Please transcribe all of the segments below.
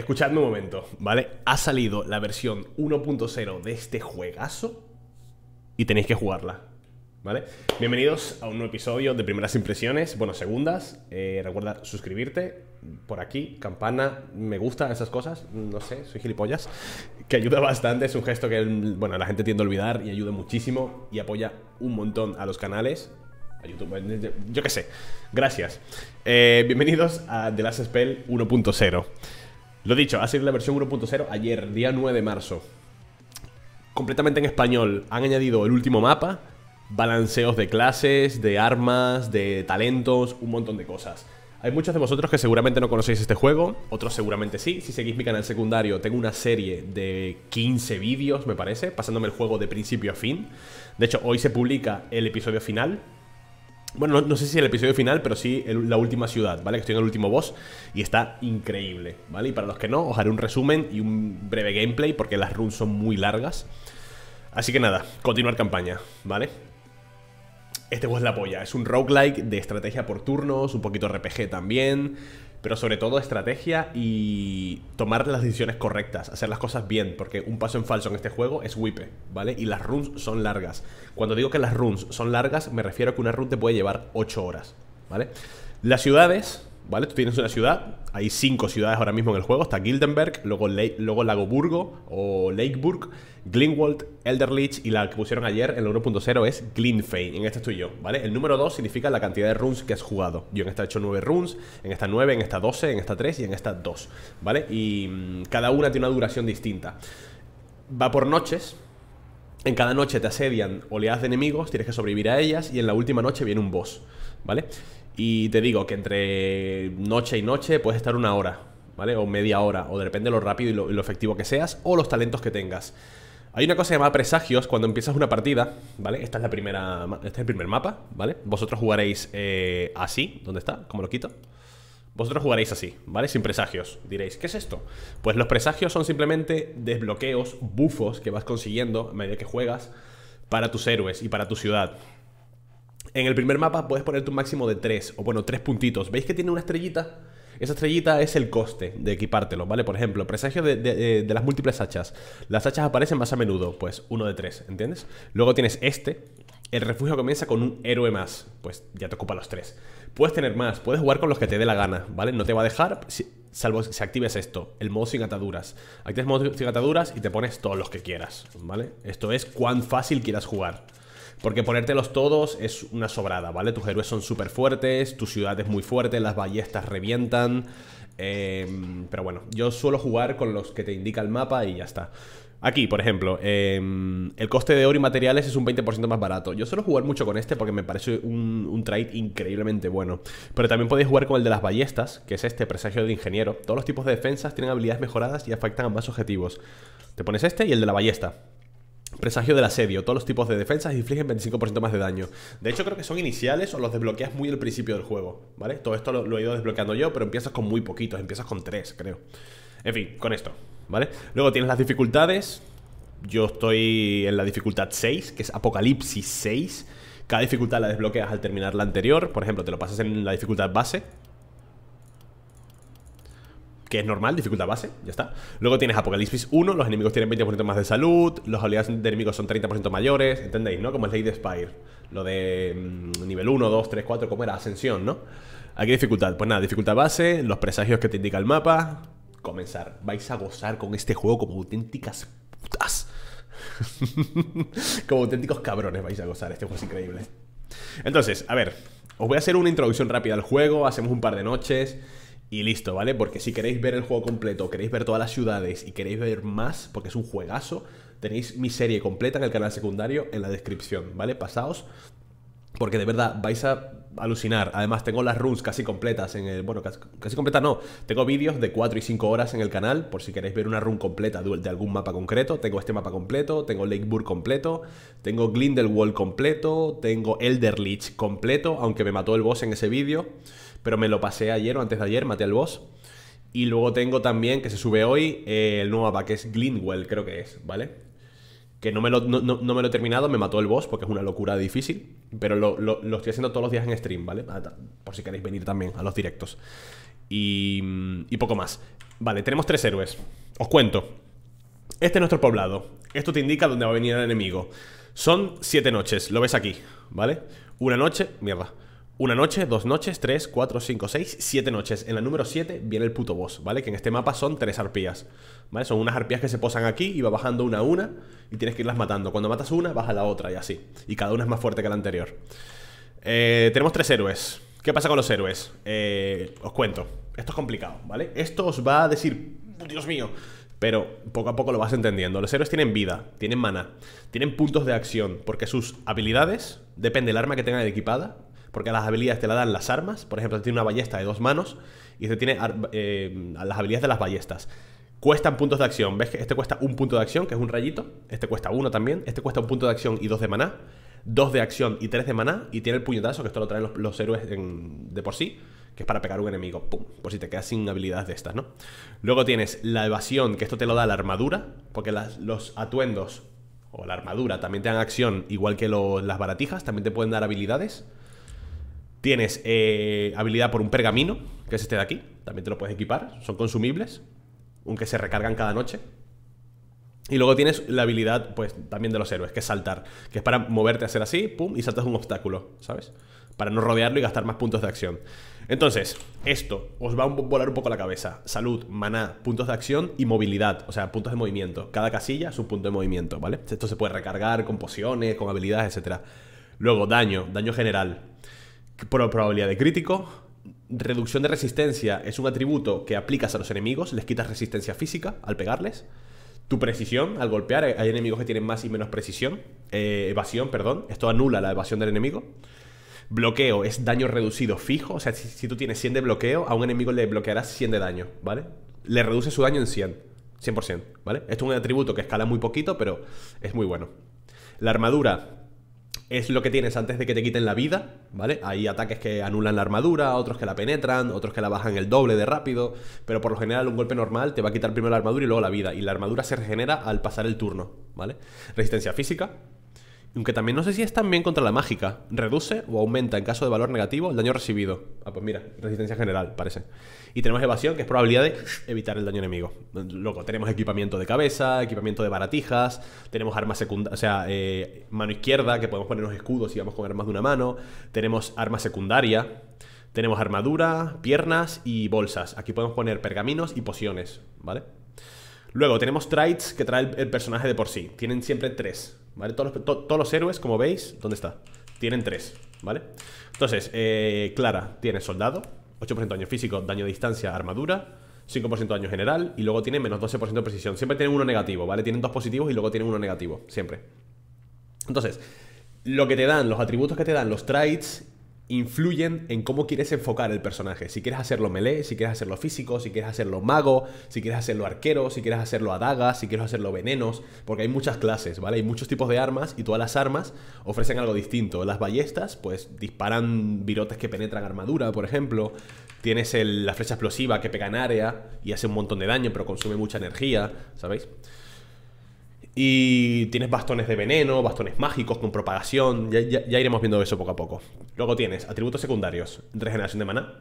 Escuchadme un momento, ¿vale? Ha salido la versión 1.0 de este juegazo y tenéis que jugarla, ¿vale? Bienvenidos a un nuevo episodio de Primeras Impresiones, bueno, segundas. Eh, recuerda suscribirte por aquí, campana, me gusta esas cosas, no sé, soy gilipollas, que ayuda bastante, es un gesto que, bueno, la gente tiende a olvidar y ayuda muchísimo y apoya un montón a los canales a YouTube, yo qué sé. Gracias. Eh, bienvenidos a The Last Spell 1.0. Lo dicho, ha sido la versión 1.0 ayer, día 9 de marzo. Completamente en español. Han añadido el último mapa, balanceos de clases, de armas, de talentos, un montón de cosas. Hay muchos de vosotros que seguramente no conocéis este juego, otros seguramente sí. Si seguís mi canal secundario, tengo una serie de 15 vídeos, me parece, pasándome el juego de principio a fin. De hecho, hoy se publica el episodio final, bueno, no, sé si el episodio final, pero sí la última ciudad, ¿vale? Que estoy en el último boss y está increíble, ¿vale? Y para los que no, os haré un resumen y un breve gameplay porque las runs son muy largas. Así que nada, continuar campaña, ¿vale? Este boss es la polla, es un roguelike de estrategia por turnos, un poquito RPG también pero sobre todo estrategia y tomar las decisiones correctas, hacer las cosas bien, porque un paso en falso en este juego es wipe, ¿vale? Y las runs son largas. Cuando digo que las runs son largas, me refiero a que una run te puede llevar 8 horas, ¿vale? Las ciudades ¿vale? Tú tienes una ciudad, hay cinco ciudades ahora mismo en el juego, está Gildenberg, luego, luego Lagoburgo o Lakeburg, Glenwald, Elderlich y la que pusieron ayer en el 1.0 es Glenfane, en esta estoy yo, ¿vale? El número 2 significa la cantidad de runes que has jugado. Yo en esta he hecho 9 runes, en esta 9, en esta 12, en esta 3 y en esta 2, ¿vale? Y mm, cada una tiene una duración distinta. Va por noches, en cada noche te asedian oleadas de enemigos, tienes que sobrevivir a ellas y en la última noche viene un boss, ¿vale? Y te digo que entre noche y noche puedes estar una hora, ¿vale? O media hora, o depende de lo rápido y lo, efectivo que seas, o los talentos que tengas. Hay una cosa llamada presagios cuando empiezas una partida, ¿vale? Esta es la primera, este es el primer mapa, ¿vale? Vosotros jugaréis eh, así, ¿dónde está? ¿Cómo lo quito? Vosotros jugaréis así, ¿vale? Sin presagios. Diréis, ¿qué es esto? Pues los presagios son simplemente desbloqueos, bufos que vas consiguiendo a medida que juegas para tus héroes y para tu ciudad. En el primer mapa puedes ponerte un máximo de 3, o bueno, tres puntitos. ¿Veis que tiene una estrellita? Esa estrellita es el coste de equipártelo, ¿vale? Por ejemplo, presagio eh, de, las múltiples hachas. Las hachas aparecen más a menudo, pues uno de tres, ¿entiendes? Luego tienes este. El refugio comienza con un héroe más, pues ya te ocupa los tres. Puedes tener más, puedes jugar con los que te dé la gana, ¿vale? No te va a dejar, salvo si actives esto, el modo sin ataduras. Actives modo sin ataduras y te pones todos los que quieras, ¿vale? Esto es cuán fácil quieras jugar. Porque ponértelos todos es una sobrada, ¿vale? Tus héroes son súper fuertes, tu ciudad es muy fuerte, las ballestas revientan. Em, pero bueno, yo suelo jugar con los que te indica el mapa y ya está. Aquí, por ejemplo, em, el coste de oro y materiales es un 20% más barato. Yo suelo jugar mucho con este porque me parece un, un, trade increíblemente bueno. Pero también podéis jugar con el de las ballestas, que es este, presagio de ingeniero. Todos los tipos de defensas tienen habilidades mejoradas y afectan a más objetivos. Te pones este y el de la ballesta. Presagio del asedio. Todos los tipos de defensas infligen 25% más de daño. De hecho, creo que son iniciales o los desbloqueas muy al principio del juego, ¿vale? Todo esto lo, he ido desbloqueando yo, pero empiezas con muy poquitos. Empiezas con 3, creo. En fin, con esto, ¿vale? Luego tienes las dificultades. Yo estoy en la dificultad 6, que es Apocalipsis 6. Cada dificultad la desbloqueas al terminar la anterior. Por ejemplo, te lo pasas en la dificultad base que es normal, dificultad base, ya está. Luego tienes Apocalipsis 1, los enemigos tienen 20% más de salud, los habilidades de enemigos son 30% mayores, ¿entendéis, no? Como es Ley de Spire, lo de mm, nivel 1, 2, 3, 4, como era? Ascensión, ¿no? Aquí dificultad, pues nada, dificultad base, los presagios que te indica el mapa, comenzar. Vais a gozar con este juego como auténticas putas. como auténticos cabrones vais a gozar, este juego es increíble. Entonces, a ver, os voy a hacer una introducción rápida al juego, hacemos un par de noches y listo, ¿vale? Porque si queréis ver el juego completo, queréis ver todas las ciudades y queréis ver más, porque es un juegazo, tenéis mi serie completa en el canal secundario en la descripción, ¿vale? Pasaos, porque de verdad vais a alucinar. Además, tengo las runs casi completas en el. Bueno, casi, completa completas no. Tengo vídeos de 4 y 5 horas en el canal, por si queréis ver una run completa de, algún mapa concreto. Tengo este mapa completo, tengo Lakeburg completo, tengo Glindelwald completo, tengo Elderlich completo, aunque me mató el boss en ese vídeo pero me lo pasé ayer o antes de ayer, maté al boss. Y luego tengo también, que se sube hoy, eh, el nuevo mapa, que es Glindwell creo que es, ¿vale? Que no me, lo, he terminado, me mató el boss, porque es una locura difícil, pero lo, estoy haciendo todos los días en stream, ¿vale? Ah, por si queréis venir también a los directos. Y, y poco más. Vale, tenemos tres héroes. Os cuento. Este es nuestro poblado. Esto te indica dónde va a venir el enemigo. Son siete noches, lo ves aquí, ¿vale? Una noche, mierda. Una noche, dos noches, tres, cuatro, cinco, seis, siete noches. En la número siete viene el puto boss, ¿vale? Que en este mapa son tres arpías, ¿vale? Son unas arpías que se posan aquí y va bajando una a una y tienes que irlas matando. Cuando matas una, baja la otra y así. Y cada una es más fuerte que la anterior. Eh, tenemos tres héroes. ¿Qué pasa con los héroes? Eh, os cuento. Esto es complicado, ¿vale? Esto os va a decir, Dios mío. Pero poco a poco lo vas entendiendo. Los héroes tienen vida, tienen mana, tienen puntos de acción, porque sus habilidades, depende del arma que tengan equipada, porque las habilidades te la dan las armas. Por ejemplo, tiene una ballesta de dos manos y este tiene eh, las habilidades de las ballestas. Cuestan puntos de acción. ¿Ves que este cuesta un punto de acción, que es un rayito? Este cuesta uno también. Este cuesta un punto de acción y dos de maná. Dos de acción y tres de maná. Y tiene el puñetazo, que esto lo traen los, héroes de por sí que es para pegar un enemigo, pum, por si te quedas sin habilidades de estas, ¿no? Luego tienes la evasión, que esto te lo da la armadura, porque los atuendos o la armadura también te dan acción, igual que las baratijas, también te pueden dar habilidades. Tienes eh, habilidad por un pergamino, que es este de aquí. También te lo puedes equipar. Son consumibles, aunque se recargan cada noche. Y luego tienes la habilidad, pues, también de los héroes, que es saltar. Que es para moverte a hacer así, pum, y saltas un obstáculo, ¿sabes? Para no rodearlo y gastar más puntos de acción. Entonces, esto os va a volar un poco la cabeza. Salud, maná, puntos de acción y movilidad. O sea, puntos de movimiento. Cada casilla es un punto de movimiento, ¿vale? Esto se puede recargar con pociones, con habilidades, etc. Luego, daño, daño general probabilidad de crítico. Reducción de resistencia es un atributo que aplicas a los enemigos, les quitas resistencia física al pegarles. Tu precisión al golpear, hay enemigos que tienen más y menos precisión. Eh, evasión, perdón, esto anula la evasión del enemigo. Bloqueo es daño reducido fijo, o sea, si, si tú tienes 100 de bloqueo, a un enemigo le bloquearás 100 de daño, ¿vale? Le reduce su daño en 100, 100%, ¿vale? Esto es un atributo que escala muy poquito, pero es muy bueno. La armadura es lo que tienes antes de que te quiten la vida, ¿vale? Hay ataques que anulan la armadura, otros que la penetran, otros que la bajan el doble de rápido, pero por lo general un golpe normal te va a quitar primero la armadura y luego la vida, y la armadura se regenera al pasar el turno, ¿vale? Resistencia física, aunque también no sé si es también contra la mágica. Reduce o aumenta en caso de valor negativo el daño recibido. Ah, pues mira, resistencia general, parece. Y tenemos evasión, que es probabilidad de evitar el daño enemigo. Luego tenemos equipamiento de cabeza, equipamiento de baratijas, tenemos armas secundarias, o sea, eh, mano izquierda, que podemos poner ponernos escudos si vamos con armas de una mano. Tenemos arma secundaria. Tenemos armadura, piernas y bolsas. Aquí podemos poner pergaminos y pociones, ¿vale? Luego tenemos traits que trae el, personaje de por sí. Tienen siempre tres. ¿Vale? Todos los, héroes, como veis, ¿dónde está? Tienen tres, ¿vale? Entonces, eh, Clara tiene soldado, 8% daño físico, daño de distancia, armadura, 5% daño general y luego tiene menos 12% de precisión. Siempre tienen uno negativo, ¿vale? Tienen dos positivos y luego tienen uno negativo, siempre. Entonces, lo que te dan, los atributos que te dan, los traits, influyen en cómo quieres enfocar el personaje. Si quieres hacerlo melee, si quieres hacerlo físico, si quieres hacerlo mago, si quieres hacerlo arquero, si quieres hacerlo adaga, si quieres hacerlo venenos, porque hay muchas clases, ¿vale? Hay muchos tipos de armas y todas las armas ofrecen algo distinto. Las ballestas, pues disparan virotes que penetran armadura, por ejemplo. Tienes la flecha explosiva que pega en área y hace un montón de daño, pero consume mucha energía, ¿sabéis? Y tienes bastones de veneno, bastones mágicos con propagación. Ya, iremos viendo eso poco a poco. Luego tienes atributos secundarios: regeneración de maná,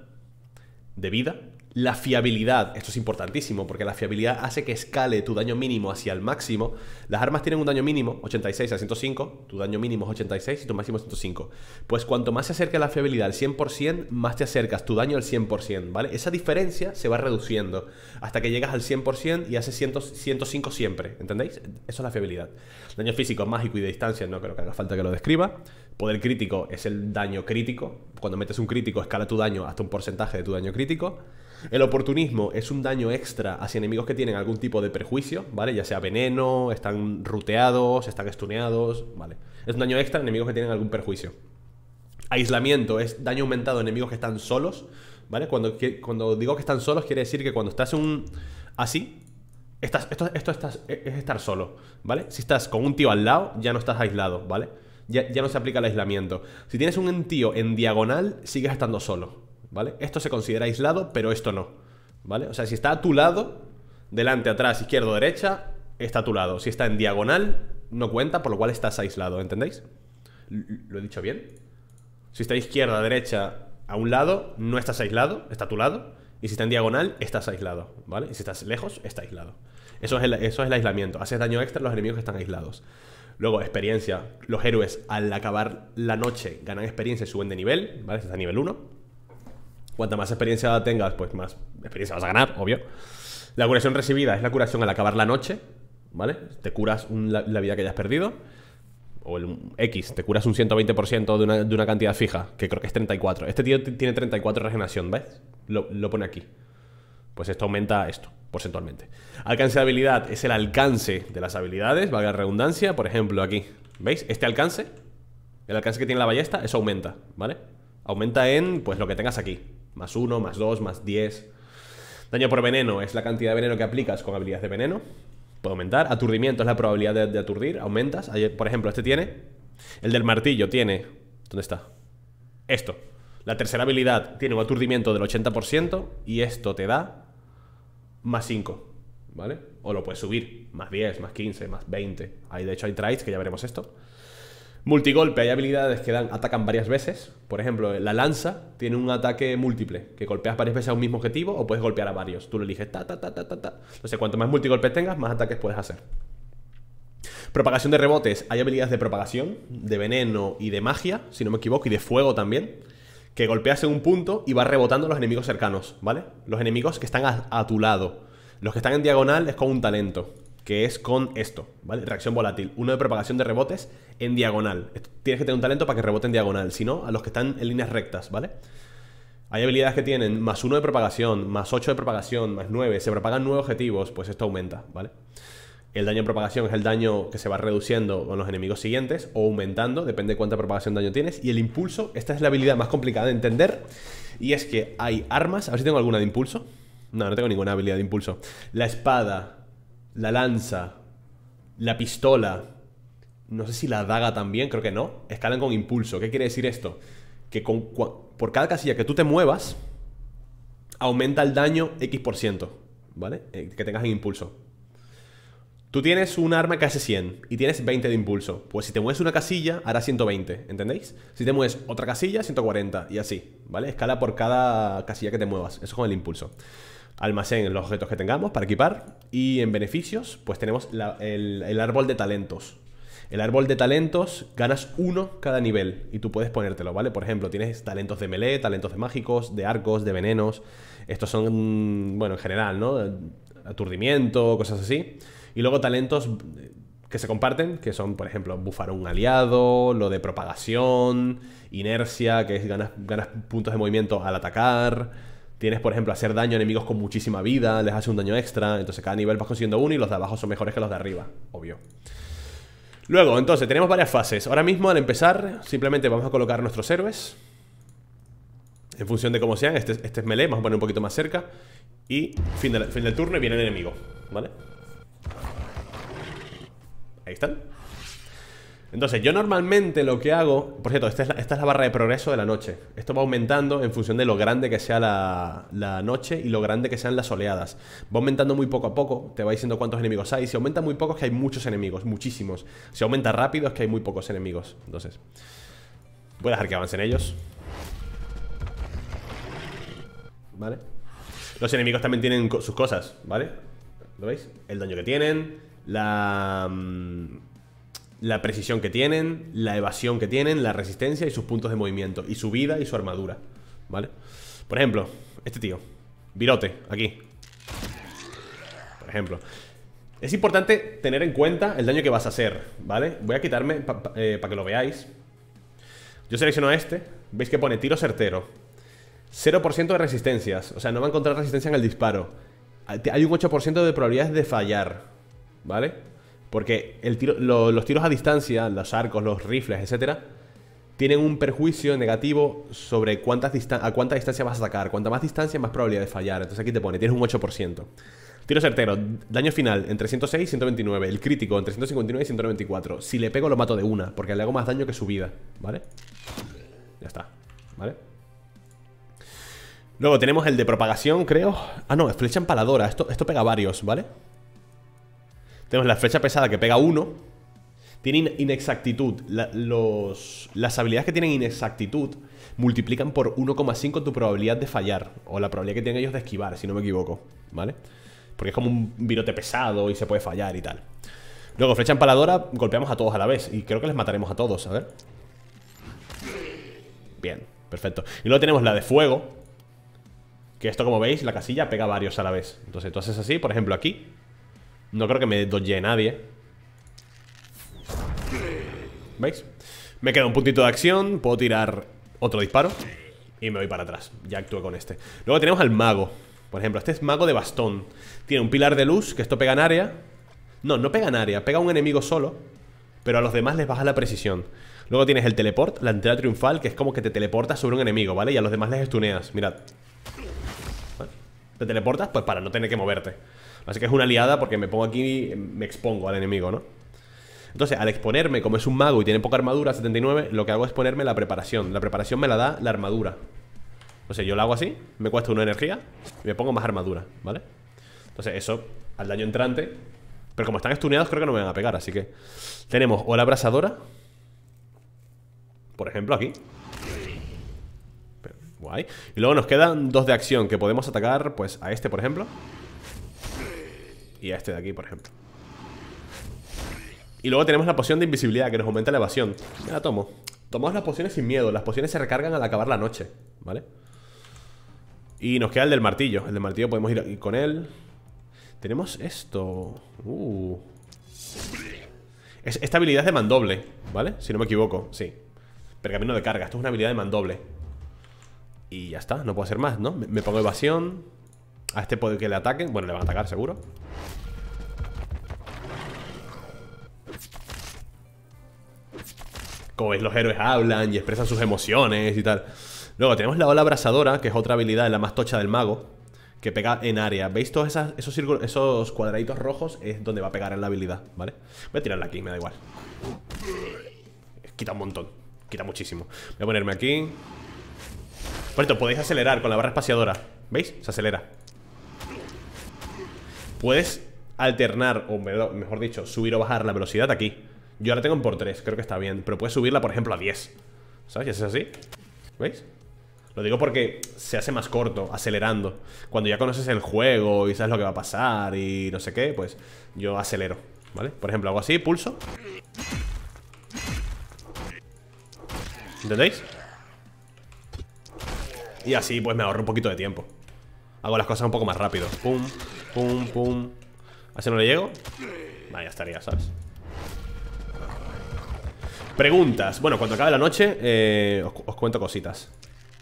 de vida, la fiabilidad, esto es importantísimo, porque la fiabilidad hace que escale tu daño mínimo hacia el máximo. Las armas tienen un daño mínimo, 86 a 105, tu daño mínimo es 86 y tu máximo es 105. Pues cuanto más se acerca la fiabilidad al 100%, más te acercas tu daño al 100%, ¿vale? Esa diferencia se va reduciendo hasta que llegas al 100% y haces 105 siempre, ¿entendéis? Eso es la fiabilidad. Daño físico, mágico y de distancia, no creo que haga falta que lo describa. Poder crítico es el daño crítico. Cuando metes un crítico, escala tu daño hasta un porcentaje de tu daño crítico. El oportunismo es un daño extra hacia enemigos que tienen algún tipo de perjuicio, ¿vale? Ya sea veneno, están ruteados, están estuneados, ¿vale? Es un daño extra a enemigos que tienen algún perjuicio. Aislamiento es daño aumentado a enemigos que están solos, ¿vale? Cuando, cuando digo que están solos quiere decir que cuando estás un... así, estás, esto, e, es estar solo, ¿vale? Si estás con un tío al lado, ya no estás aislado, ¿vale? Ya, ya no se aplica el aislamiento. Si tienes un tío en diagonal, sigues estando solo, ¿vale? Esto se considera aislado, pero esto no, ¿vale? O sea, si está a tu lado, delante, atrás, izquierdo, derecha, está a tu lado. Si está en diagonal, no cuenta, por lo cual estás aislado, ¿entendéis? ¿Lo he dicho bien? Si está izquierda, derecha, a un lado, no estás aislado, está a tu lado. Y si está en diagonal, estás aislado, ¿vale? Y si estás lejos, está aislado. Eso es el, eso es el aislamiento. Haces daño extra a los enemigos que están aislados. Luego, experiencia. Los héroes, al acabar la noche, ganan experiencia y suben de nivel, ¿vale? Este a nivel 1. Cuanta más experiencia tengas, pues más experiencia vas a ganar, obvio. La curación recibida es la curación al acabar la noche, ¿vale? Te curas la, vida que hayas perdido. O el X, te curas un 120% de una, de una cantidad fija, que creo que es 34. Este tío tiene 34 regeneración, ¿ves? Lo, pone aquí. Pues esto aumenta esto, porcentualmente. Alcance de habilidad es el alcance de las habilidades, valga la redundancia. Por ejemplo, aquí, ¿veis? Este alcance, el alcance que tiene la ballesta, eso aumenta, ¿vale? Aumenta en, pues, lo que tengas aquí. Más 1, más 2, más 10. Daño por veneno es la cantidad de veneno que aplicas con habilidad de veneno. Puede aumentar. Aturdimiento es la probabilidad de, aturdir. Aumentas. Por ejemplo, este tiene. El del martillo tiene. ¿Dónde está? Esto. La tercera habilidad tiene un aturdimiento del 80% y esto te da más 5, ¿vale? O lo puedes subir, más 10, más 15, más 20. Ahí de hecho hay traits, que ya veremos esto. Multigolpe, hay habilidades que atacan varias veces. Por ejemplo, la lanza tiene un ataque múltiple, que golpeas varias veces a un mismo objetivo o puedes golpear a varios. Tú lo eliges ta, ta, ta, ta, ta, cuanto más multigolpes tengas, más ataques puedes hacer. Propagación de rebotes, hay habilidades de propagación, de veneno y de magia, si no me equivoco, y de fuego también, que golpeas en un punto y va rebotando los enemigos cercanos, ¿vale? Los enemigos que están a tu lado. Los que están en diagonal es con un talento, que es con esto, ¿vale? Reacción volátil. Uno de propagación de rebotes en diagonal. Tienes que tener un talento para que rebote en diagonal, sino a los que están en líneas rectas, ¿vale? Hay habilidades que tienen más 1 de propagación, más 8 de propagación, más 9, se propagan nueve objetivos, pues esto aumenta, ¿vale? El daño de propagación es el daño que se va reduciendo con los enemigos siguientes o aumentando, depende de cuánta propagación de daño tienes. Y el impulso, esta es la habilidad más complicada de entender, y es que hay armas, a ver si tengo alguna de impulso. No, no tengo ninguna habilidad de impulso. La espada, la lanza, la pistola, no sé si la daga también, creo que no. Escalan con impulso. ¿Qué quiere decir esto? Que con, por cada casilla que tú te muevas, aumenta el daño X%, ¿vale? Eh, que tengas en impulso. Tú tienes un arma que hace 100 y tienes 20 de impulso. Pues si te mueves una casilla, hará 120, ¿entendéis? Si te mueves otra casilla, 140 y así, ¿vale? Escala por cada casilla que te muevas. Eso es con el impulso. Almacén los objetos que tengamos para equipar. Y en beneficios, pues tenemos el árbol de talentos. El árbol de talentos ganas uno cada nivel y tú puedes ponértelo, ¿vale? Por ejemplo, tienes talentos de melee, talentos de mágicos, de arcos, de venenos. Estos son, mm, bueno, en general, ¿no? Aturdimiento, cosas así. Y luego talentos eh, que se comparten, que son, por ejemplo, bufar un aliado, lo de propagación, inercia, que es ganas, ganas puntos de movimiento al atacar. Tienes, por ejemplo, hacer daño a enemigos con muchísima vida, les hace un daño extra, entonces cada nivel vas consiguiendo uno y los de abajo son mejores que los de arriba, obvio. Luego, entonces, tenemos varias fases. Ahora mismo, al empezar, simplemente vamos a colocar nuestros héroes. En función de cómo sean, este, este es melee, vamos a poner un poquito más cerca. Y fin del, fin del turno y viene el enemigo, ¿vale? Ahí están. Entonces, yo normalmente lo que hago, por cierto, esta es, la, barra de progreso de la noche. Esto va aumentando en función de lo grande que sea la, la, noche y lo grande que sean las oleadas. Va aumentando muy poco a poco, te va diciendo cuántos enemigos hay. Si aumenta muy poco es que hay muchos enemigos, muchísimos. Si aumenta rápido es que hay muy pocos enemigos. Entonces, voy a dejar que avancen ellos. ¿Vale? Los enemigos también tienen sus cosas, ¿vale? ¿Lo veis? El daño que tienen, la... Mm, la precisión que tienen, la evasión que tienen, la resistencia y sus puntos de movimiento, y su vida y su armadura, ¿vale? Por ejemplo, este tío, Virote, aquí. Por ejemplo. Es importante tener en cuenta el daño que vas a hacer, ¿vale? Voy a quitarme para eh, que lo veáis. Yo selecciono este, veis que pone tiro certero. 0% de resistencias, o sea, no va a encontrar resistencia en el disparo. Hay un 8% de probabilidades de fallar, ¿vale? Porque los tiros a distancia, los arcos, los rifles, etcétera, tienen un perjuicio negativo sobre a cuánta distancia vas a sacar. Cuanta más distancia, más probabilidad de fallar. Entonces aquí te pone, tienes un 8%. Tiro certero, daño final entre 106 y 129. El crítico entre 159 y 194. Si le pego, lo mato de una, porque le hago más daño que su vida, ¿vale? Ya está, ¿vale? Luego tenemos el de propagación, creo. Ah, no, flecha empaladora. Esto, esto pega varios, ¿vale? vale tenemos la flecha pesada que pega uno Tiene inexactitud. las habilidades que tienen inexactitud multiplican por 1,5 tu probabilidad de fallar. O la probabilidad que tienen ellos de esquivar, si no me equivoco. ¿Vale? Porque es como un virote pesado y se puede fallar y tal. Luego, flecha empaladora, golpeamos a todos a la vez. Y creo que les mataremos a todos, a ver. Bien, perfecto. Y luego tenemos la de fuego. Que esto, como veis, la casilla pega varios a la vez. Entonces tú haces así, por ejemplo, aquí. No creo que me doye nadie ¿Veis? Me queda un puntito de acción Puedo tirar otro disparo Y me voy para atrás Ya actúo con este Luego tenemos al mago Por ejemplo, este es mago de bastón Tiene un pilar de luz Que esto pega en área No, no pega en área Pega a un enemigo solo Pero a los demás les baja la precisión Luego tienes el teleport La entrada triunfal Que es como que te teleportas sobre un enemigo, ¿vale? Y a los demás les estuneas Mirad ¿Te teleportas? Pues para no tener que moverte Así que es una liada porque me pongo aquí y me expongo al enemigo, ¿no? Entonces, al exponerme, como es un mago y tiene poca armadura, 79, lo que hago es ponerme la preparación. La preparación me la da la armadura. O sea, yo la hago así, me cuesta una energía y me pongo más armadura, ¿vale? Entonces, eso, al daño entrante. Pero como están estuneados, creo que no me van a pegar, así que... Tenemos o la abrasadora. Por ejemplo, aquí. Guay. Y luego nos quedan dos de acción que podemos atacar, pues, a este, por ejemplo. Y a este de aquí, por ejemplo Y luego tenemos la poción de invisibilidad Que nos aumenta la evasión Me la tomo Tomamos las pociones sin miedo Las pociones se recargan al acabar la noche ¿Vale? Y nos queda el del martillo El del martillo podemos ir con él Tenemos esto uh. es, Esta habilidad es de mandoble ¿Vale? Si no me equivoco, sí Pergamino de carga Esto es una habilidad de mandoble Y ya está, no puedo hacer más, ¿no? me pongo evasión a este puede que le ataquen. Bueno, le van a atacar seguro. Como veis, los héroes hablan y expresan sus emociones y tal. Luego tenemos la ola abrasadora, que es otra habilidad, la más tocha del mago, que pega en área. ¿Veis todos esos, círculos, esos cuadraditos rojos? Es donde va a pegar en la habilidad, ¿vale? Voy a tirarla aquí, me da igual. Quita un montón, quita muchísimo. Voy a ponerme aquí. Por esto, podéis acelerar con la barra espaciadora. ¿Veis? Se acelera puedes alternar, o mejor dicho, subir o bajar la velocidad aquí. Yo ahora tengo en por 3, creo que está bien. Pero puedes subirla, por ejemplo, a 10. ¿Sabes? Y haces así. ¿Veis? Lo digo porque se hace más corto, acelerando. Cuando ya conoces el juego y sabes lo que va a pasar y no sé qué, pues yo acelero. ¿Vale? Por ejemplo, hago así, pulso. ¿Entendéis? Y así pues me ahorro un poquito de tiempo. Hago las cosas un poco más rápido. Pum, Pum, pum. ¿Así no le llego? Vale, ya estaría, ¿sabes? Preguntas. Bueno, cuando acabe la noche, eh, os, cuento cositas.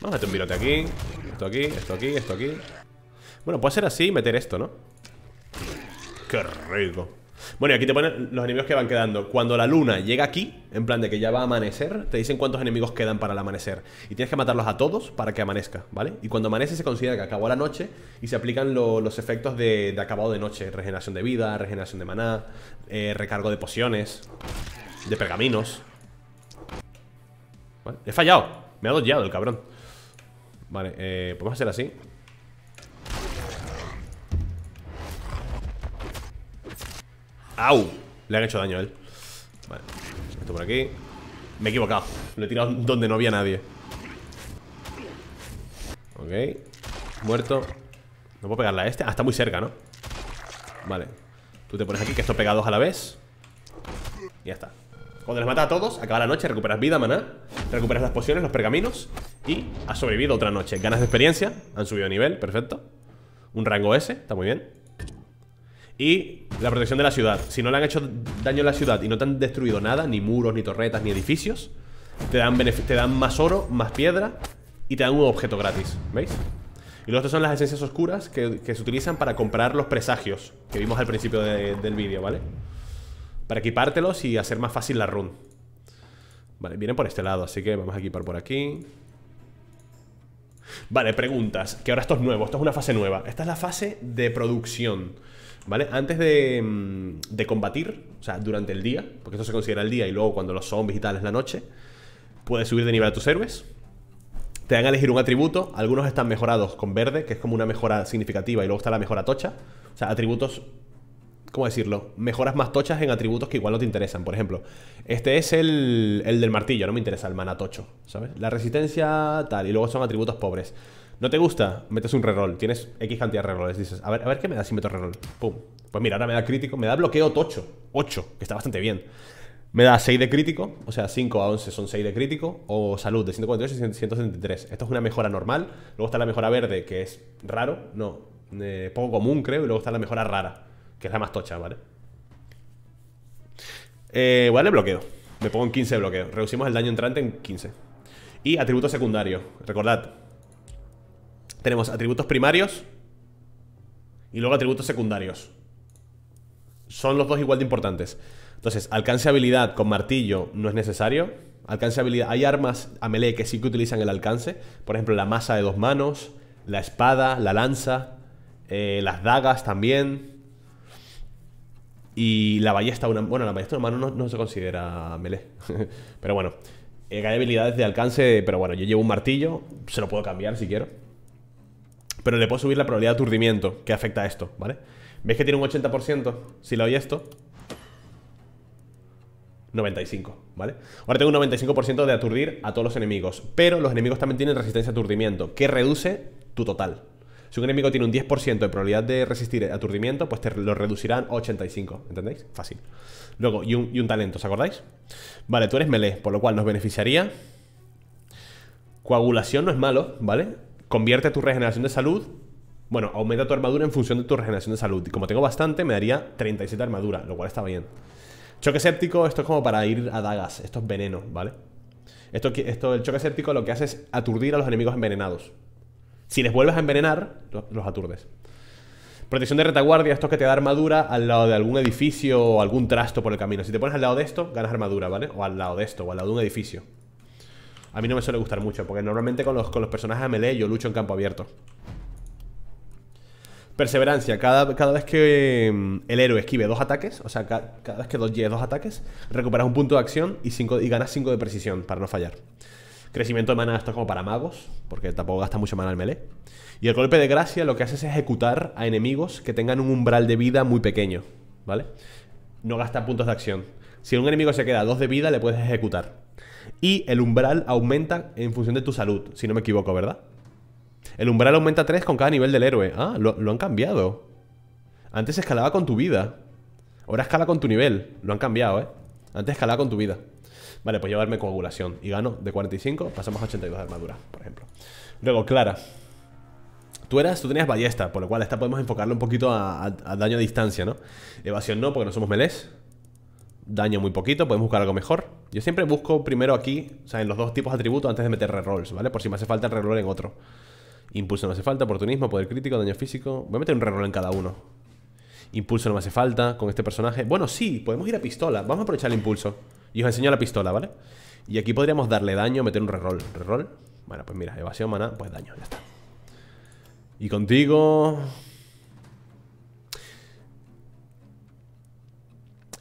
Vamos a meter un virote aquí. Esto aquí, esto aquí, esto aquí. Bueno, puede ser así y meter esto, ¿no? Qué rico. Bueno, y aquí te ponen los enemigos que van quedando. Cuando la luna llega aquí, en plan de que ya va a amanecer, te dicen cuántos enemigos quedan para el amanecer. Y tienes que matarlos a todos para que amanezca, ¿vale? Y cuando amanece se considera que acabó la noche y se aplican los efectos de, acabado de noche. Regeneración de vida, regeneración de maná, eh, recargo de pociones, de pergaminos. He fallado. Me ha dollado el cabrón. Vale, eh, podemos hacer así. ¡Au! Le han hecho daño a él. Vale. Esto por aquí. Me he equivocado. Lo he tirado donde no había nadie. Ok. Muerto. No puedo pegarla a este. Ah, está muy cerca, ¿no? Vale. Tú te pones aquí, que esto pegados a la vez. Y ya está. Cuando les mata a todos, acaba la noche, recuperas vida, maná. Recuperas las pociones, los pergaminos. Y has sobrevivido otra noche. Ganas de experiencia. Han subido nivel, perfecto. Un rango S, está muy bien. Y la protección de la ciudad. Si no le han hecho daño a la ciudad y no te han destruido nada, ni muros, ni torretas, ni edificios, te dan, te dan más oro, más piedra y te dan un objeto gratis. ¿Veis? Y luego estas son las esencias oscuras que, se utilizan para comprar los presagios que vimos al principio del vídeo, ¿vale? Para equipártelos y hacer más fácil la run. Vale, vienen por este lado, así que vamos a equipar por aquí. Vale, preguntas. Que ahora esto es nuevo, esto es una fase nueva. Esta es la fase de producción. ¿Vale? Antes de, mm, de combatir, o sea, durante el día, porque esto se considera el día y luego cuando los zombies y tal es la noche, puedes subir de nivel a tus héroes. Te dan a elegir un atributo, algunos están mejorados con verde, que es como una mejora significativa, y luego está la mejora tocha. O sea, atributos ¿cómo decirlo? Mejoras más tochas en atributos que igual no te interesan. Por ejemplo, este es el, el del martillo, no me interesa el mana tocho, ¿sabes? La resistencia tal, y luego son atributos pobres. No te gusta, metes un reroll. Tienes X cantidad de rerolls. Dices, a ver, a ver qué me da si meto reroll. Pum. Pues mira, ahora me da crítico. Me da bloqueo tocho, 8, que está bastante bien. Me da 6 de crítico, o sea, 5 a 11 son 6 de crítico, o salud de 148 y 173. Esto es una mejora normal. Luego está la mejora verde, que es raro, no, eh, poco común, creo. Y luego está la mejora rara, que es la más tocha, ¿vale? Eh, vale, bloqueo. Me pongo en 15 de bloqueo. Reducimos el daño entrante en 15. Y atributo secundario. Recordad, tenemos atributos primarios y luego atributos secundarios. Son los dos igual de importantes. Entonces, alcance habilidad con martillo no es necesario. Alcance Hay armas a melee que sí que utilizan el alcance. Por ejemplo, la masa de dos manos, la espada, la lanza, eh, las dagas también. Y la ballesta, bueno, la ballesta de mano no, se considera melee. pero bueno, eh, hay habilidades de alcance, pero bueno, yo llevo un martillo, se lo puedo cambiar si quiero pero le puedo subir la probabilidad de aturdimiento que afecta a esto, ¿vale? ¿Veis que tiene un 80%? Si le doy esto, 95, ¿vale? Ahora tengo un 95% de aturdir a todos los enemigos, pero los enemigos también tienen resistencia a aturdimiento, que reduce tu total. Si un enemigo tiene un 10% de probabilidad de resistir aturdimiento, pues te lo reducirán 85, ¿entendéis? Fácil. Luego, y un, y un talento, ¿os acordáis? Vale, tú eres melee, por lo cual nos beneficiaría. Coagulación no es malo, ¿vale? Convierte tu regeneración de salud. Bueno, aumenta tu armadura en función de tu regeneración de salud. Y como tengo bastante, me daría 37 armadura, lo cual está bien. Choque séptico, esto es como para ir a dagas. Esto es veneno, ¿vale? Esto, esto, el choque séptico lo que hace es aturdir a los enemigos envenenados. Si les vuelves a envenenar, los aturdes. Protección de retaguardia, esto que te da armadura al lado de algún edificio o algún trasto por el camino. Si te pones al lado de esto, ganas armadura, ¿vale? O al lado de esto, o al lado de un edificio. A mí no me suele gustar mucho, porque normalmente con los, con los personajes a melee yo lucho en campo abierto. Perseverancia. Cada, vez que mm, el héroe esquive dos ataques, o sea, cada, vez que dos dos ataques, recuperas un punto de acción y, y ganas cinco de precisión para no fallar. Crecimiento de mana, esto es como para magos, porque tampoco gasta mucho mana el melee. Y el golpe de gracia lo que hace es ejecutar a enemigos que tengan un umbral de vida muy pequeño, ¿vale? No gasta puntos de acción. Si un enemigo se queda dos 2 de vida, le puedes ejecutar. Y el umbral aumenta en función de tu salud, si no me equivoco, ¿verdad? El umbral aumenta 3 con cada nivel del héroe. Ah, lo, han cambiado. Antes escalaba con tu vida. Ahora escala con tu nivel. Lo han cambiado, ¿eh? Antes escalaba con tu vida. Vale, pues llevarme coagulación. Y gano de 45, pasamos a 82 de armadura, por ejemplo. Luego, Clara. Tú eras, tú tenías ballesta, por lo cual esta podemos enfocarlo un poquito a, a daño a distancia, ¿no? Evasión no, porque no somos melés daño muy poquito, podemos buscar algo mejor. Yo siempre busco primero aquí, o sea, en los dos tipos de atributos antes de meter rerolls, ¿vale? Por si me hace falta el reroll en otro. Impulso no hace falta, oportunismo, poder crítico, daño físico. Voy a meter un reroll en cada uno. Impulso no me hace falta con este personaje. Bueno, sí, podemos ir a pistola. Vamos a aprovechar el impulso. Y os enseño la pistola, ¿vale? Y aquí podríamos darle daño, meter un reroll. ¿Reroll? Bueno, pues mira, evasión, mana, pues daño, ya está. Y contigo...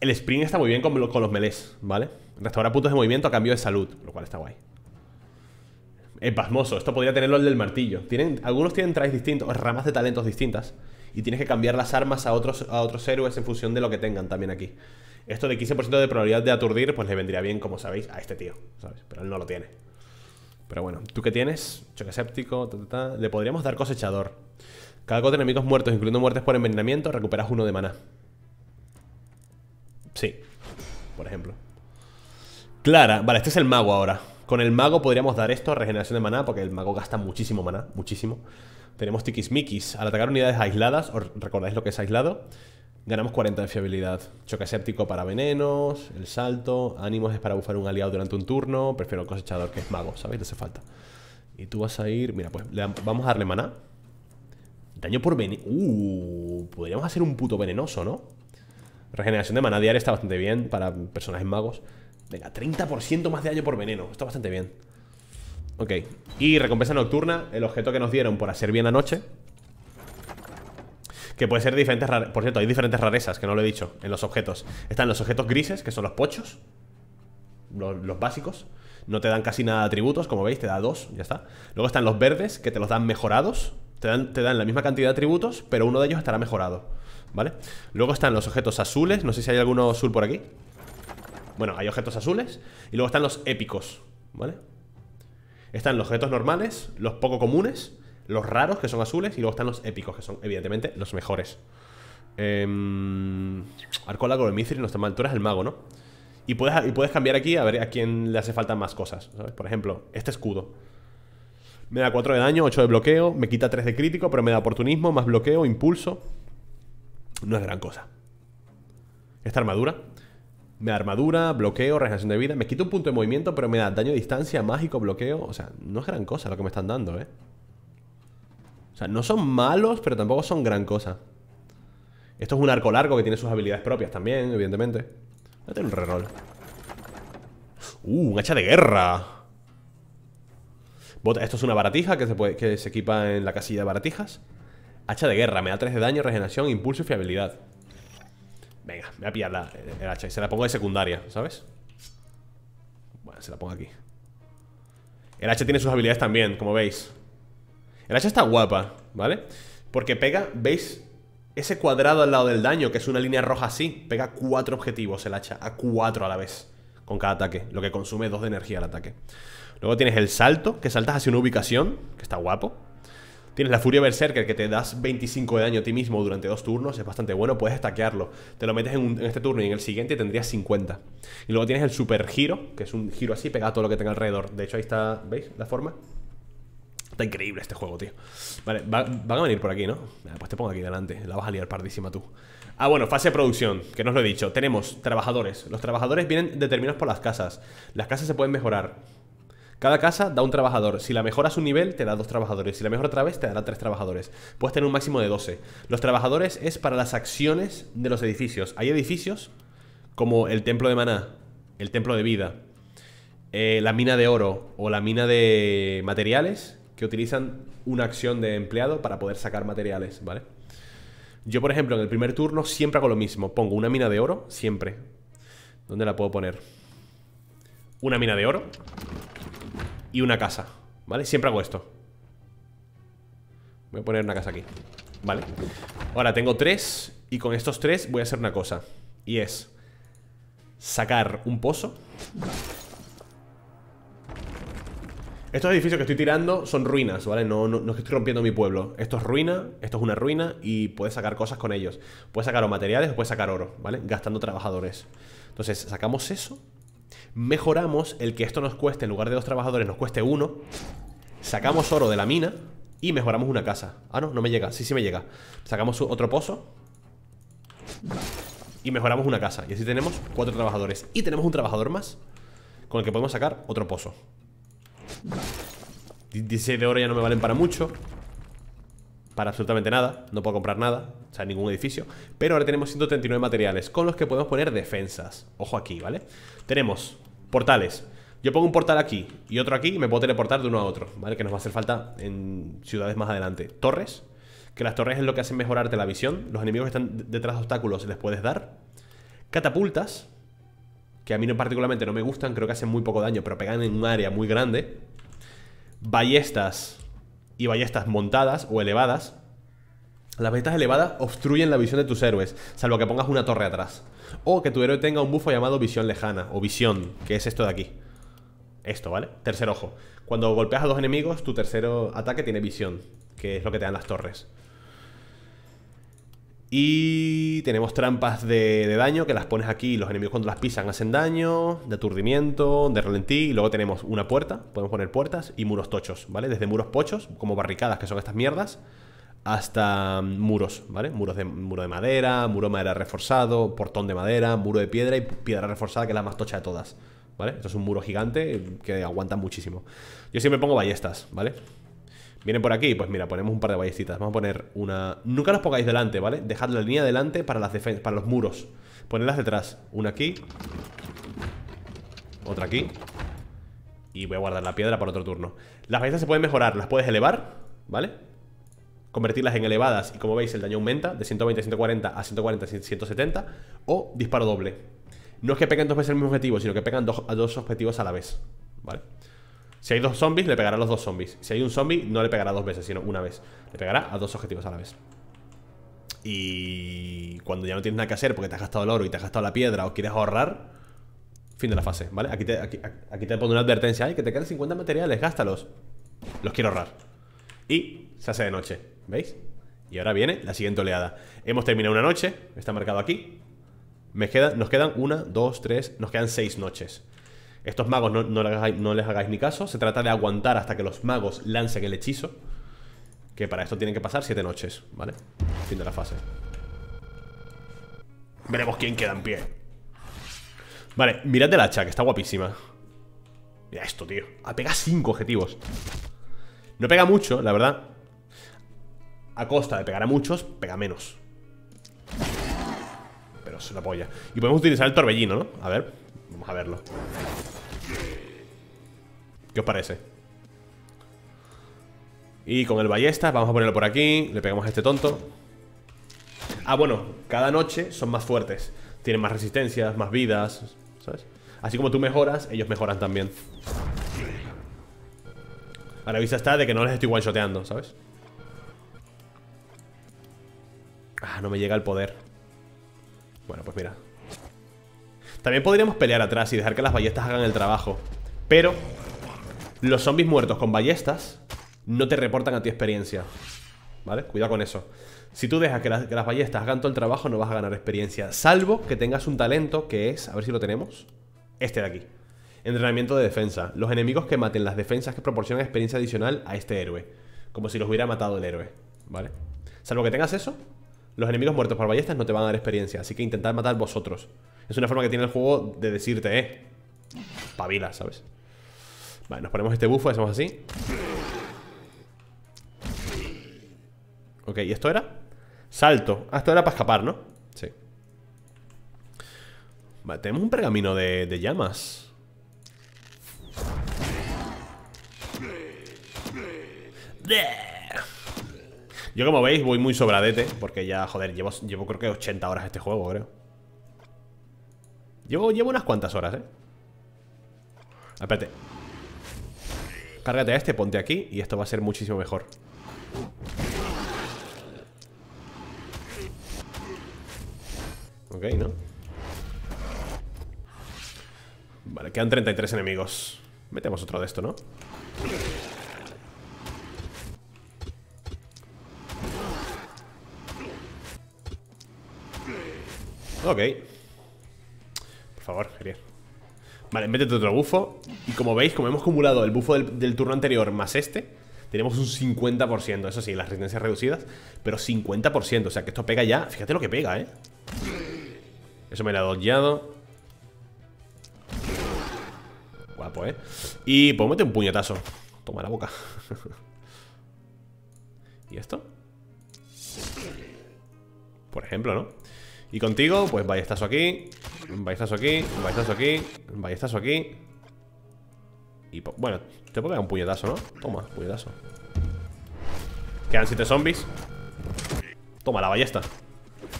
El spring está muy bien con, los melés, ¿vale? Restaura puntos de movimiento a cambio de salud, lo cual está guay. Es pasmoso, esto podría tenerlo el del martillo. Tienen, algunos tienen trajes distintos, ramas de talentos distintas. Y tienes que cambiar las armas a otros, a otros héroes en función de lo que tengan también aquí. Esto de 15% de probabilidad de aturdir, pues le vendría bien, como sabéis, a este tío, ¿sabes? Pero él no lo tiene. Pero bueno, ¿tú qué tienes? Choque séptico, Le podríamos dar cosechador. Cada de enemigos muertos, incluyendo muertes por envenenamiento, recuperas uno de maná. Sí, por ejemplo. Clara, vale, este es el mago ahora. Con el mago podríamos dar esto, regeneración de maná, porque el mago gasta muchísimo maná, muchísimo. Tenemos tiquismiquis. Al atacar unidades aisladas, ¿os recordáis lo que es aislado? Ganamos 40 de fiabilidad. Choque séptico para venenos, el salto, ánimos es para bufar un aliado durante un turno. Prefiero el cosechador que es mago, ¿sabéis? Le hace falta. Y tú vas a ir... Mira, pues vamos a darle maná. Daño por veneno... Uh, podríamos hacer un puto venenoso, ¿no? Regeneración de maná diaria está bastante bien para personajes magos. Venga, 30% más de daño por veneno. Está bastante bien. Ok. Y recompensa nocturna, el objeto que nos dieron por hacer bien la noche Que puede ser diferentes Por cierto, hay diferentes rarezas, que no lo he dicho, en los objetos. Están los objetos grises, que son los pochos. Los, básicos. No te dan casi nada de atributos, como veis, te da dos, ya está. Luego están los verdes, que te los dan mejorados. Te dan, te dan la misma cantidad de atributos, pero uno de ellos estará mejorado. ¿vale? Luego están los objetos azules, no sé si hay alguno azul por aquí Bueno, hay objetos azules Y luego están los épicos, ¿vale? Están los objetos normales, los poco comunes Los raros, que son azules Y luego están los épicos, que son evidentemente los mejores eh, Arcola el Mithril, no está mal Tú eres el mago, ¿no? Y puedes, y puedes cambiar aquí a ver a quién le hace falta más cosas, Por ejemplo, este escudo me da 4 de daño, 8 de bloqueo, me quita 3 de crítico, pero me da oportunismo, más bloqueo, impulso no es gran cosa. Esta armadura me da armadura, bloqueo, regeneración de vida. Me quita un punto de movimiento, pero me da daño de distancia, mágico, bloqueo. O sea, no es gran cosa lo que me están dando, ¿eh? O sea, no son malos, pero tampoco son gran cosa. Esto es un arco largo que tiene sus habilidades propias también, evidentemente. Voy a tener un reroll. ¡Uh! Un hacha de guerra. Esto es una baratija que se, que se equipa en la casilla de baratijas. Hacha de guerra, me da 3 de daño, regeneración, impulso y fiabilidad Venga, voy a pillar la, el hacha y se la pongo de secundaria, ¿sabes? Bueno, se la pongo aquí El hacha tiene sus habilidades también, como veis El hacha está guapa, ¿vale? Porque pega, ¿veis? Ese cuadrado al lado del daño, que es una línea roja así Pega cuatro objetivos el hacha, a cuatro a la vez Con cada ataque, lo que consume dos de energía el ataque Luego tienes el salto, que saltas hacia una ubicación Que está guapo Tienes la furia Berserker que te das 25 de daño a ti mismo durante dos turnos, es bastante bueno, puedes taquearlo Te lo metes en, este turno y en el siguiente tendrías 50. Y luego tienes el super giro, que es un giro así, pegado a todo lo que tenga alrededor. De hecho, ahí está, ¿veis la forma? Está increíble este juego, tío. Vale, van a venir por aquí, ¿no? Ah, pues te pongo aquí delante, la vas a liar pardísima tú. Ah, bueno, fase de producción, que no os lo he dicho. Tenemos trabajadores. Los trabajadores vienen determinados por las casas. Las casas se pueden mejorar. Cada casa da un trabajador. Si la mejoras un nivel, te da dos trabajadores. Si la mejoras otra vez, te dará tres trabajadores. Puedes tener un máximo de 12. Los trabajadores es para las acciones de los edificios. Hay edificios como el templo de maná, el templo de vida, eh, la mina de oro o la mina de materiales que utilizan una acción de empleado para poder sacar materiales, ¿vale? Yo, por ejemplo, en el primer turno siempre hago lo mismo. Pongo una mina de oro, siempre. ¿Dónde la puedo poner? Una mina de oro y una casa ¿Vale? Siempre hago esto Voy a poner una casa aquí Vale Ahora tengo tres Y con estos tres voy a hacer una cosa Y es Sacar un pozo Estos edificios que estoy tirando son ruinas, ¿vale? No, no, estoy rompiendo mi pueblo. Esto es ruina, esto es una ruina y puedes sacar cosas con ellos. Puedes sacar o materiales o puedes sacar oro, ¿vale? Gastando trabajadores. Entonces, sacamos eso Mejoramos el que esto nos cueste, en lugar de dos trabajadores, nos cueste uno. Sacamos oro de la mina y mejoramos una casa. Ah, no, no me llega. Sí, sí me llega. Sacamos otro pozo. Y mejoramos una casa. Y así tenemos cuatro trabajadores. Y tenemos un trabajador más con el que podemos sacar otro pozo. 16 de oro ya no me valen para mucho para absolutamente nada, no puedo comprar nada, o sea, ningún edificio. Pero ahora tenemos 139 materiales con los que podemos poner defensas. Ojo aquí, ¿vale? Tenemos portales. Yo pongo un portal aquí y otro aquí y me puedo teleportar de uno a otro, ¿vale? Que nos va a hacer falta en ciudades más adelante. Torres, que las torres es lo que hacen mejorarte la visión. Los enemigos que están detrás de obstáculos les puedes dar. Catapultas, que a mí no particularmente no me gustan, creo que hacen muy poco daño, pero pegan en un área muy grande. Ballestas, y ballestas montadas o elevadas, las ballestas elevadas obstruyen la visión de tus héroes, salvo que pongas una torre atrás. O que tu héroe tenga un bufo llamado visión lejana, o visión, que es esto de aquí. Esto, ¿vale? Tercer ojo. Cuando golpeas a dos enemigos, tu tercero ataque tiene visión, que es lo que te dan las torres. Y tenemos trampas de, daño que las pones aquí. y Los enemigos cuando las pisan hacen daño, de aturdimiento, de ralentí. Y luego tenemos una puerta, podemos poner puertas y muros tochos, ¿vale? Desde muros pochos, como barricadas, que son estas mierdas, hasta mm, muros, ¿vale? Muros de, muro de madera, muro de madera reforzado, portón de madera, muro de piedra y piedra reforzada, que es la más tocha de todas, ¿vale? Esto es un muro gigante que aguanta muchísimo. Yo siempre pongo ballestas, ¿vale? Vienen por aquí, pues mira, ponemos un par de ballestitas. Vamos a poner una... Nunca las pongáis delante, ¿vale? Dejad la línea delante para las para los muros. Ponedlas detrás. Una aquí. Otra aquí. Y voy a guardar la piedra para otro turno. Las ballestas se pueden mejorar. Las puedes elevar, ¿vale? Convertirlas en elevadas. Y como veis, el daño aumenta de 120 a 140 a 140 170. O disparo doble. No es que peguen dos veces el mismo objetivo, sino que pegan dos, a dos objetivos a la vez. ¿Vale? vale si hay dos zombies, le pegará a los dos zombies. Si hay un zombie, no le pegará dos veces, sino una vez. Le pegará a dos objetivos a la vez. Y cuando ya no tienes nada que hacer porque te has gastado el oro y te has gastado la piedra o quieres ahorrar, fin de la fase, ¿vale? Aquí te, aquí, te una advertencia, ay, que te quedan 50 materiales, gástalos. Los quiero ahorrar. Y se hace de noche, ¿veis? Y ahora viene la siguiente oleada. Hemos terminado una noche, está marcado aquí. Me nos quedan una, dos, tres, nos quedan seis noches. Estos magos no, les hagáis, ni caso. Se trata de aguantar hasta que los magos lancen el hechizo. Que para esto tienen que pasar siete noches, ¿vale? Fin de la fase. Veremos quién queda en pie. Vale, mirad el hacha, que está guapísima. Mira esto, tío. Ah, pega cinco objetivos. No pega mucho, la verdad. A costa de pegar a muchos, pega menos. Pero es una polla. Y podemos utilizar el torbellino, ¿no? A ver. Vamos a verlo. ¿Qué os parece? Y con el ballesta, vamos a ponerlo por aquí Le pegamos a este tonto Ah, bueno, cada noche son más fuertes Tienen más resistencias, más vidas ¿Sabes? Así como tú mejoras, ellos mejoran también A la vista está de que no les estoy one-shoteando, ¿sabes? Ah, no me llega el poder Bueno, pues mira también podríamos pelear atrás y dejar que las ballestas hagan el trabajo. Pero los zombies muertos con ballestas no te reportan a ti experiencia. ¿Vale? Cuidado con eso. Si tú dejas que las, ballestas hagan todo el trabajo, no vas a ganar experiencia. Salvo que tengas un talento que es, a ver si lo tenemos, este de aquí. Entrenamiento de defensa. Los enemigos que maten las defensas que proporcionan experiencia adicional a este héroe. Como si los hubiera matado el héroe. ¿Vale? Salvo que tengas eso, los enemigos muertos por ballestas no te van a dar experiencia. Así que intentad matar vosotros. Es una forma que tiene el juego de decirte, eh, pavila, ¿sabes? Vale, nos ponemos este bufo, hacemos así. Ok, ¿y esto era? Salto. Ah, esto era para escapar, ¿no? Sí. Vale, tenemos un pergamino de, llamas. Yo como veis voy muy sobradete Porque ya, joder, llevo, llevo creo que 80 horas este juego, creo Llevo, llevo unas cuantas horas, ¿eh? Espérate. Cárgate a este, ponte aquí y esto va a ser muchísimo mejor. Ok, ¿no? Vale, quedan 33 enemigos. Metemos otro de esto, ¿no? Ok favor, Javier. Vale, métete otro bufo. Y como veis, como hemos acumulado el bufo del, turno anterior más este, tenemos un 50%. Eso sí, las resistencias reducidas, pero 50%. O sea que esto pega ya. Fíjate lo que pega, ¿eh? Eso me lo ha doyado. Guapo, ¿eh? Y pues mete un puñetazo. Toma la boca. ¿Y esto? Por ejemplo, ¿no? Y contigo, pues vaya, estazo aquí un ballestazo aquí, un ballestazo aquí, un ballestazo aquí. Y bueno, te puedo pegar un puñetazo, ¿no? Toma, puñetazo. Quedan siete zombies. Toma, la ballesta.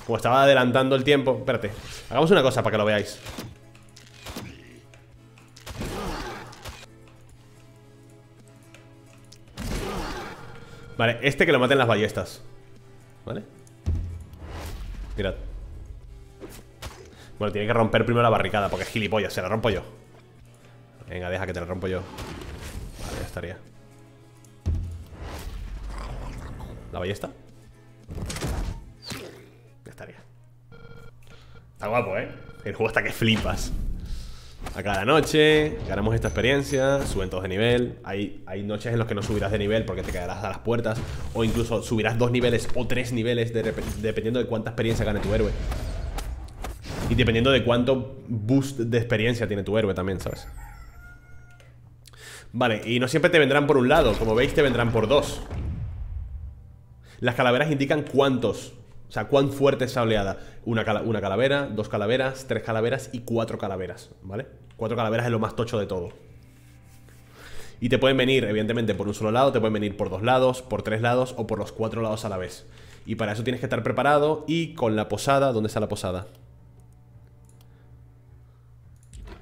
Como estaba adelantando el tiempo. Espérate. Hagamos una cosa para que lo veáis. Vale, este que lo maten las ballestas. ¿Vale? Mirad. Bueno, tiene que romper primero la barricada Porque es gilipollas, se la rompo yo Venga, deja que te la rompo yo Vale, ya estaría ¿La ballesta? Ya estaría Está guapo, ¿eh? El juego está que flipas a cada noche, ganamos esta experiencia, suben todos de nivel. Hay, hay noches en las que no subirás de nivel porque te quedarás a las puertas, o incluso subirás dos niveles o tres niveles dependiendo de cuánta experiencia gane tu héroe. Y dependiendo de cuánto boost de experiencia tiene tu héroe también, ¿sabes? Vale, y no siempre te vendrán por un lado Como veis te vendrán por dos Las calaveras indican cuántos O sea, cuán fuerte es esa oleada una, una calavera, dos calaveras, tres calaveras y cuatro calaveras ¿Vale? Cuatro calaveras es lo más tocho de todo y te pueden venir, evidentemente, por un solo lado, te pueden venir por dos lados, por tres lados o por los cuatro lados a la vez. Y para eso tienes que estar preparado y con la posada, ¿dónde está la posada?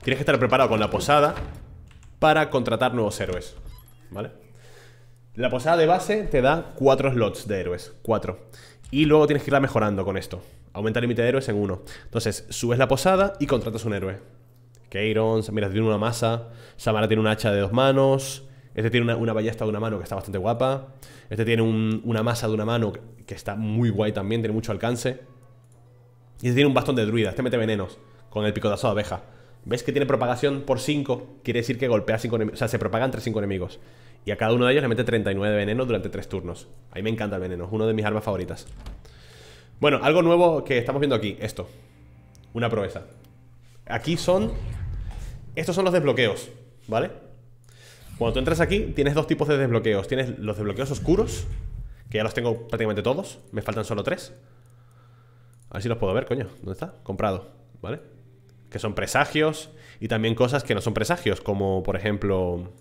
Tienes que estar preparado con la posada para contratar nuevos héroes, ¿vale? La posada de base te da 4 slots de héroes, 4. Y luego tienes que irla mejorando con esto. Aumenta el límite de héroes en 1. Entonces, subes la posada y contratas un héroe. Keirons, mira, tiene una masa. Samara tiene un hacha de dos manos. Este tiene una, ballesta de una mano que está bastante guapa. Este tiene una masa de una mano que está muy guay también, tiene mucho alcance. Y este tiene un bastón de druida, este mete venenos con el picotazo de abeja. ¿Ves que tiene propagación por 5? Quiere decir que golpea 5 enemigos. O sea, se propaga entre 5 enemigos. Y a cada uno de ellos le mete 39 venenos durante 3 turnos. A mí me encanta el veneno, es una de mis armas favoritas. Bueno, algo nuevo que estamos viendo aquí, esto. Una proeza. Aquí son... Estos son los desbloqueos, ¿vale? Cuando tú entras aquí, tienes dos tipos de desbloqueos. Tienes los desbloqueos oscuros, que ya los tengo prácticamente todos. Me faltan solo tres. A ver si los puedo ver, coño. ¿Dónde está? Comprado, ¿vale? que son presagios, y también cosas que no son presagios, como por ejemplo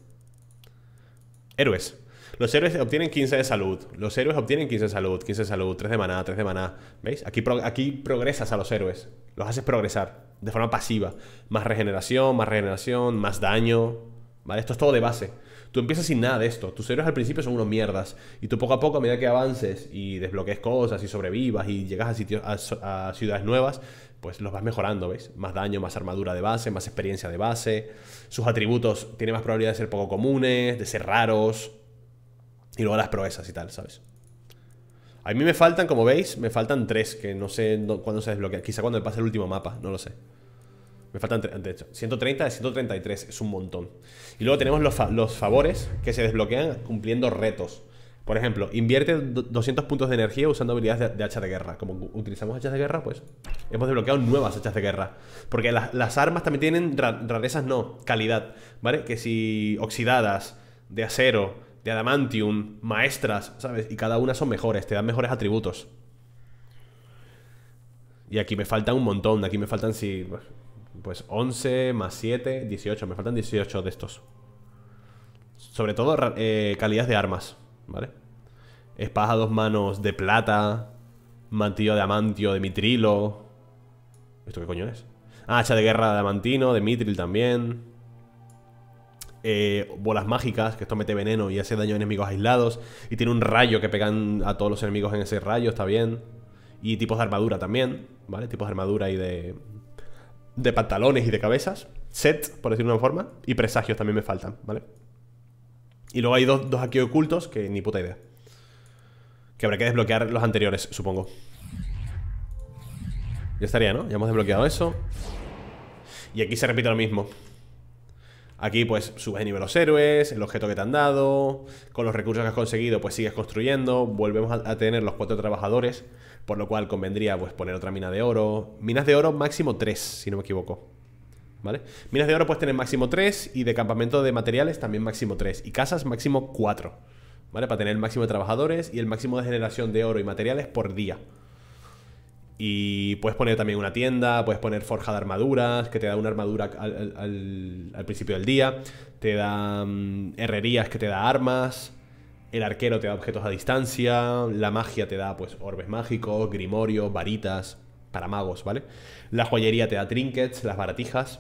héroes. Los héroes obtienen 15 de salud. Los héroes obtienen 15 de salud, 15 de salud, 3 de maná, 3 de maná. ¿Veis? Aquí, aquí progresas a los héroes. Los haces progresar de forma pasiva. Más regeneración, más regeneración, más daño. ¿Vale? Esto es todo de base. Tú empiezas sin nada de esto. Tus héroes al principio son unos mierdas. Y tú poco a poco, a medida que avances y desbloquees cosas y sobrevivas y llegas a, sitios, a ciudades nuevas, pues los vas mejorando, ¿veis? Más daño, más armadura de base, más experiencia de base. Sus atributos tiene más probabilidad de ser poco comunes, de ser raros. Y luego las proezas y tal, ¿sabes? A mí me faltan, como veis, me faltan tres, que no sé cuándo se desbloquea. Quizá cuando me pase el último mapa, no lo sé. Me faltan, de hecho, 130 de 133, es un montón. Y luego tenemos los, los favores que se desbloquean cumpliendo retos. Por ejemplo, invierte 200 puntos de energía usando habilidades de, hacha de guerra. Como utilizamos hachas de guerra, pues hemos desbloqueado nuevas hachas de guerra. Porque las, armas también tienen rarezas, no, calidad, ¿vale? Que si oxidadas, de acero, de adamantium, maestras, ¿sabes? Y cada una son mejores, te dan mejores atributos. Y aquí me faltan un montón, aquí me faltan si... Pues 11 más 7, 18, me faltan 18 de estos. Sobre todo eh, calidad de armas. ¿vale? Espadas a dos manos de plata, mantillo de amantio de mitrilo. ¿Esto qué coño es? Ah, hacha de guerra de amantino, de mitril también. Eh, bolas mágicas, que esto mete veneno y hace daño a enemigos aislados. Y tiene un rayo que pegan a todos los enemigos en ese rayo, está bien. Y tipos de armadura también, ¿vale? Tipos de armadura y de. de pantalones y de cabezas. Set, por decirlo de una forma. Y presagios también me faltan, ¿vale? Y luego hay dos, aquí ocultos que ni puta idea. Que habrá que desbloquear los anteriores, supongo. Ya estaría, ¿no? Ya hemos desbloqueado eso. Y aquí se repite lo mismo. Aquí, pues, subes de nivel los héroes, el objeto que te han dado, con los recursos que has conseguido, pues sigues construyendo, volvemos a tener los cuatro trabajadores, por lo cual convendría, pues, poner otra mina de oro. Minas de oro máximo tres, si no me equivoco. ¿vale? Minas de oro puedes tener máximo 3 y de campamento de materiales también máximo 3 y casas máximo 4, ¿vale? Para tener el máximo de trabajadores y el máximo de generación de oro y materiales por día. Y puedes poner también una tienda, puedes poner forja de armaduras, que te da una armadura al, principio del día, te da mm, herrerías que te da armas, el arquero te da objetos a distancia, la magia te da pues orbes mágicos, grimorios, varitas, para magos, ¿vale? La joyería te da trinkets, las baratijas,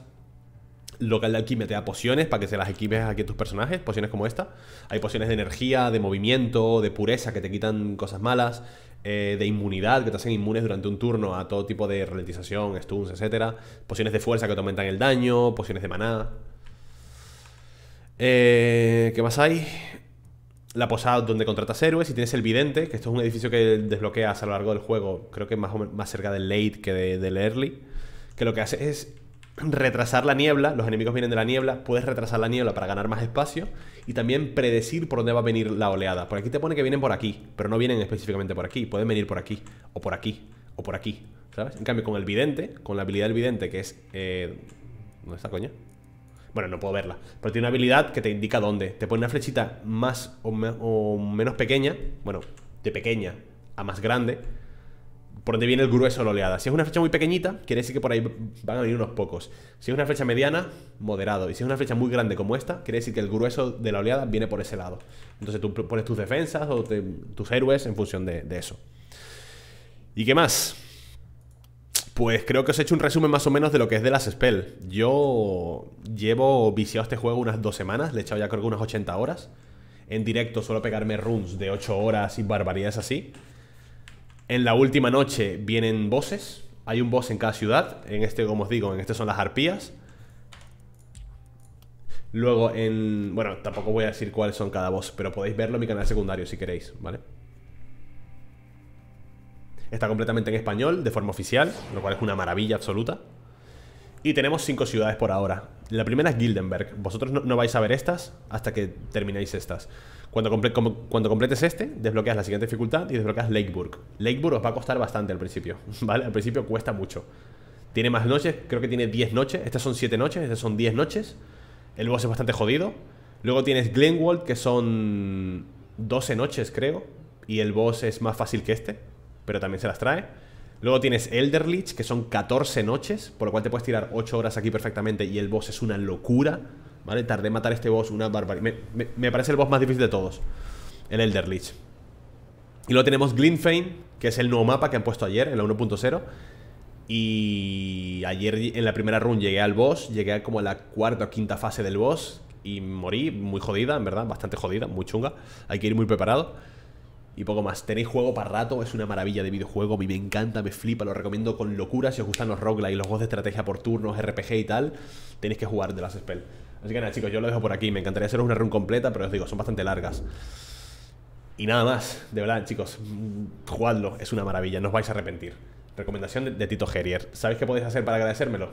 local de alquimia te da pociones para que se las equipes aquí a tus personajes, pociones como esta. Hay pociones de energía, de movimiento, de pureza que te quitan cosas malas, eh, de inmunidad que te hacen inmunes durante un turno a todo tipo de ralentización, stuns, etc. Pociones de fuerza que te aumentan el daño, pociones de maná. Eh, ¿Qué más hay? La posada donde contratas héroes y tienes el vidente, que esto es un edificio que desbloqueas a lo largo del juego, creo que más, más cerca del late que de, del early, que lo que hace es retrasar la niebla, los enemigos vienen de la niebla, puedes retrasar la niebla para ganar más espacio y también predecir por dónde va a venir la oleada. Por aquí te pone que vienen por aquí, pero no vienen específicamente por aquí, pueden venir por aquí, o por aquí, o por aquí, ¿sabes? En cambio, con el vidente, con la habilidad del vidente, que es... Eh, ¿Dónde está, coña? Bueno, no puedo verla, pero tiene una habilidad que te indica dónde. Te pone una flechita más o menos pequeña, bueno, de pequeña a más grande, por donde viene el grueso de la oleada. Si es una flecha muy pequeñita, quiere decir que por ahí van a venir unos pocos. Si es una flecha mediana, moderado. Y si es una flecha muy grande como esta, quiere decir que el grueso de la oleada viene por ese lado. Entonces tú pones tus defensas o tus héroes en función de, eso. ¿Y qué más? Pues creo que os he hecho un resumen más o menos de lo que es de las Spell. Yo llevo viciado este juego unas dos semanas, le he echado ya creo que unas 80 horas. En directo suelo pegarme runes de 8 horas y barbaridades así. En la última noche vienen voces. Hay un boss en cada ciudad. En este, como os digo, en este son las arpías. Luego en... Bueno, tampoco voy a decir cuáles son cada boss, pero podéis verlo en mi canal secundario si queréis, ¿vale? Está completamente en español, de forma oficial, lo cual es una maravilla absoluta. Y tenemos cinco ciudades por ahora. La primera es Gildenberg. Vosotros no, no vais a ver estas hasta que terminéis estas. Cuando, completes este, desbloqueas la siguiente dificultad y desbloqueas Lakeburg. Lakeburg os va a costar bastante al principio, ¿vale? Al principio cuesta mucho. Tiene más noches, creo que tiene 10 noches. Estas son 7 noches, estas son 10 noches. El boss es bastante jodido. Luego tienes Glenwald, que son 12 noches, creo. Y el boss es más fácil que este, pero también se las trae. Luego tienes Elderlich, que son 14 noches, por lo cual te puedes tirar 8 horas aquí perfectamente y el boss es una locura. ¿Vale? Tardé en matar este boss una barbaridad. Me, parece el boss más difícil de todos. El Elder Leech. Y luego tenemos Glinfane, que es el nuevo mapa que han puesto ayer, en la 1.0. Y ayer en la primera run llegué al boss, llegué a como a la cuarta o quinta fase del boss y morí muy jodida, en verdad, bastante jodida, muy chunga. Hay que ir muy preparado. Y poco más, tenéis juego para rato, es una maravilla de videojuego, a mí me encanta, me flipa, lo recomiendo con locura. Si os gustan los y los juegos de estrategia por turnos, RPG y tal, tenéis que jugar de las Spell. Así que nada, chicos, yo lo dejo por aquí. Me encantaría hacer una run completa, pero os digo, son bastante largas. Y nada más, de verdad, chicos, mm, jugadlo, es una maravilla, no os vais a arrepentir. Recomendación de, Tito Gerier. ¿Sabéis qué podéis hacer para agradecérmelo?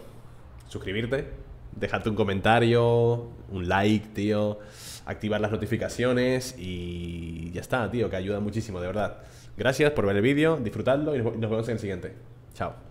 Suscribirte, dejarte un comentario, un like, tío, activar las notificaciones y ya está, tío, que ayuda muchísimo, de verdad. Gracias por ver el vídeo, disfrutadlo y nos vemos en el siguiente. Chao.